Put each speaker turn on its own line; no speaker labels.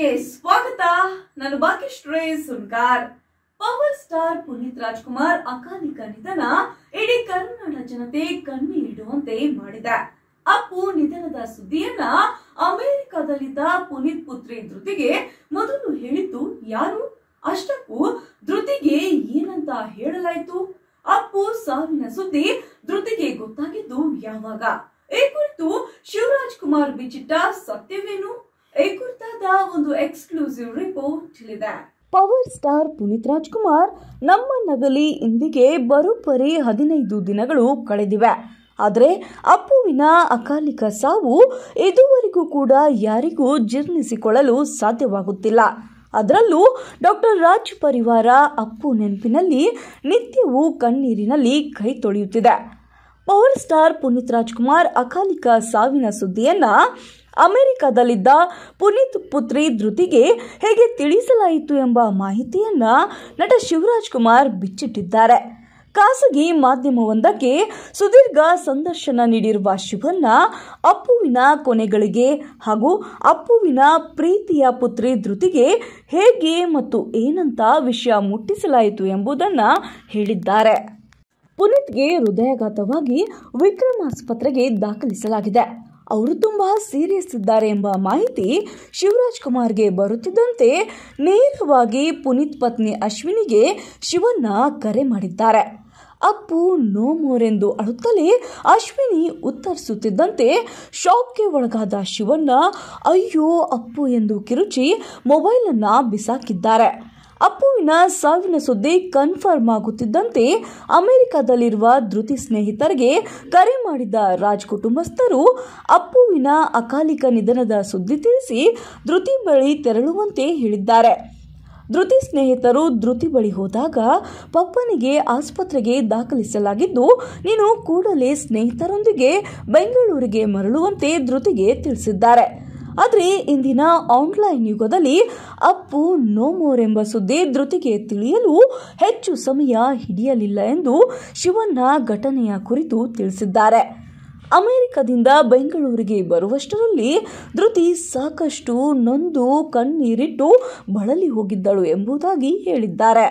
ಗೆ ಸ್ವಾಗತ ನಾನು ಬಾಕಿಶ್ ರೇ ಸುನ್ಕಾರ್ ಪವರ್ ಸ್ಟಾರ್ ಪುನೀತ್ ರಾಜ್ಕುಮಾರ್ ಅಕಾಲಿಕ ನಿಧನ ಇಡೀ ಕನ್ನಡ ಜನತೆ ಕಣ್ಣೀರಿಡುವಂತೆ ಮಾಡಿದೆ ಅಪ್ಪು ನಿಧನದ ಸುದ್ದಿಯನ್ನ ಅಮೆರಿಕದಲ್ಲಿದ್ದ ಪುನೀತ್ ಪುತ್ರಿ ಧೃತಿಗೆ ಮೊದಲು ಹೇಳಿದ್ದು ಯಾರು ಅಷ್ಟಕ್ಕೂ ಧೃತಿಗೆ ಏನಂತ ಹೇಳಲಾಯಿತು ಅಪ್ಪು ಸಾವಿನ ಸುದ್ದಿ ಧೃತಿಗೆ ಗೊತ್ತಾಗಿದ್ದು ಯಾವಾಗ ಈ ಕುರಿತು ಶಿವರಾಜ್ ಕುಮಾರ್ ಬಿಚ್ಚಿಟ್ಟ ಸತ್ಯವೇನು ಒಂದು ಎಕ್ಸ್ಕ್ಲೂಸಿವ್ ರಿಪೋರ್ಟ್ ಇದೆ ಪವರ್ ಸ್ಟಾರ್ ಪುನೀತ್ ರಾಜ್ಕುಮಾರ್ ನಮ್ಮ ನಗಲಿ ಇಂದಿಗೆ ಬರೋಬ್ಬರಿ ಹದಿನೈದು ದಿನಗಳು ಕಳೆದಿವೆ ಆದರೆ ಅಪ್ಪುವಿನ ಅಕಾಲಿಕ ಸಾವು ಇದುವರೆಗೂ ಕೂಡ ಯಾರಿಗೂ ಜೀರ್ಣಿಸಿಕೊಳ್ಳಲು ಸಾಧ್ಯವಾಗುತ್ತಿಲ್ಲ ಅದರಲ್ಲೂ ಡಾಕ್ಟರ್ ರಾಜ್ ಪರಿವಾರ ಅಪ್ಪು ನೆನಪಿನಲ್ಲಿ ನಿತ್ಯವೂ ಕಣ್ಣೀರಿನಲ್ಲಿ ಕೈ ತೊಳೆಯುತ್ತಿದೆ ಪವರ್ ಸ್ಟಾರ್ ಪುನೀತ್ ರಾಜ್ಕುಮಾರ್ ಅಕಾಲಿಕ ಸಾವಿನ ಸುದ್ದಿಯನ್ನು ಅಮೆರಿಕದಲ್ಲಿದ್ದ ಪುನೀತ್ ಪುತ್ರಿ ಧೃತಿಗೆ ಹೇಗೆ ತಿಳಿಸಲಾಯಿತು ಎಂಬ ಮಾಹಿತಿಯನ್ನ ನಟ ಶಿವರಾಜ್ ಕುಮಾರ್ ಬಿಚ್ಚಿಟ್ಟಿದ್ದಾರೆ ಖಾಸಗಿ ಮಾಧ್ಯಮವೊಂದಕ್ಕೆ ಸುದೀರ್ಘ ಸಂದರ್ಶನ ನೀಡಿರುವ ಶಿವನ್ನ ಅಪ್ಪುವಿನ ಕೊನೆಗಳಿಗೆ ಹಾಗೂ ಅಪ್ಪುವಿನ ಪ್ರೀತಿಯ ಪುತ್ರಿ ಧೃತಿಗೆ ಹೇಗೆ ಮತ್ತು ಏನಂತ ವಿಷಯ ಮುಟ್ಟಿಸಲಾಯಿತು ಎಂಬುದನ್ನು ಹೇಳಿದ್ದಾರೆ ಪುನೀತ್ಗೆ ಹೃದಯಾಘಾತವಾಗಿ ವಿಕ್ರಮ್ ಆಸ್ಪತ್ರೆಗೆ ದಾಖಲಿಸಲಾಗಿದೆ ಅವರು ತುಂಬ ಸೀರಿಯಸ್ ಇದ್ದಾರೆ ಎಂಬ ಮಾಹಿತಿ ಶಿವರಾಜ್ ಕುಮಾರ್ಗೆ ಬರುತ್ತಿದ್ದಂತೆ ನೇರವಾಗಿ ಪುನೀತ್ ಪತ್ನಿ ಅಶ್ವಿನಿಗೆ ಶಿವನ್ನ ಕರೆ ಮಾಡಿದ್ದಾರೆ ಅಪ್ಪು ನೋ ಮೋರ್ ಎಂದು ಅಳುತ್ತಲೇ ಅಶ್ವಿನಿ ಉತ್ತರಿಸುತ್ತಿದ್ದಂತೆ ಶಾಪ್ಗೆ ಒಳಗಾದ ಶಿವಣ್ಣ ಅಯ್ಯೋ ಅಪ್ಪು ಎಂದು ಕಿರುಚಿ ಮೊಬೈಲನ್ನು ಬಿಸಾಕಿದ್ದಾರೆ ಅಪ್ಪುವಿನ ಸಾವಿನ ಸುದ್ದಿ ಕನ್ಫರ್ಮ್ ಆಗುತ್ತಿದ್ದಂತೆ ಅಮೆರಿಕದಲ್ಲಿರುವ ಧೃತಿ ಸ್ನೇಹಿತರಿಗೆ ಕರೆ ಮಾಡಿದ ರಾಜ್ ಕುಟುಂಬಸ್ಥರು ಅಪ್ಪುವಿನ ಅಕಾಲಿಕ ನಿಧನದ ಸುದ್ದಿ ತಿಳಿಸಿ ಧೃತಿ ಬಳಿ ತೆರಳುವಂತೆ ಹೇಳಿದ್ದಾರೆ ಧೃತಿ ಸ್ನೇಹಿತರು ಧೃತಿ ಬಳಿ ಹೋದಾಗ ಪಪ್ಪನಿಗೆ ಆಸ್ಪತ್ರೆಗೆ ದಾಖಲಿಸಲಾಗಿದ್ದು ನೀನು ಕೂಡಲೇ ಸ್ನೇಹಿತರೊಂದಿಗೆ ಬೆಂಗಳೂರಿಗೆ ಮರಳುವಂತೆ ಧೃತಿಗೆ ತಿಳಿಸಿದ್ದಾರೆ ಆದರೆ ಇಂದಿನ ಆನ್ಲೈನ್ ಯುಗದಲ್ಲಿ ಅಪ್ಪು ನೋಮೋರ್ ಎಂಬ ಸುದ್ದಿ ಧೃತಿಗೆ ತಿಳಿಯಲು ಹೆಚ್ಚು ಸಮಯ ಹಿಡಿಯಲಿಲ್ಲ ಎಂದು ಶಿವಣ್ಣ ಘಟನೆಯ ಕುರಿತು ತಿಳಿಸಿದ್ದಾರೆ ಅಮೆರಿಕದಿಂದ ಬೆಂಗಳೂರಿಗೆ ಬರುವಷ್ಟರಲ್ಲಿ ಧೃತಿ ಸಾಕಷ್ಟು ನೊಂದು ಕಣ್ಣೀರಿಟ್ಟು ಬಳಲಿ ಹೋಗಿದ್ದಳು ಎಂಬುದಾಗಿ ಹೇಳಿದ್ದಾರೆ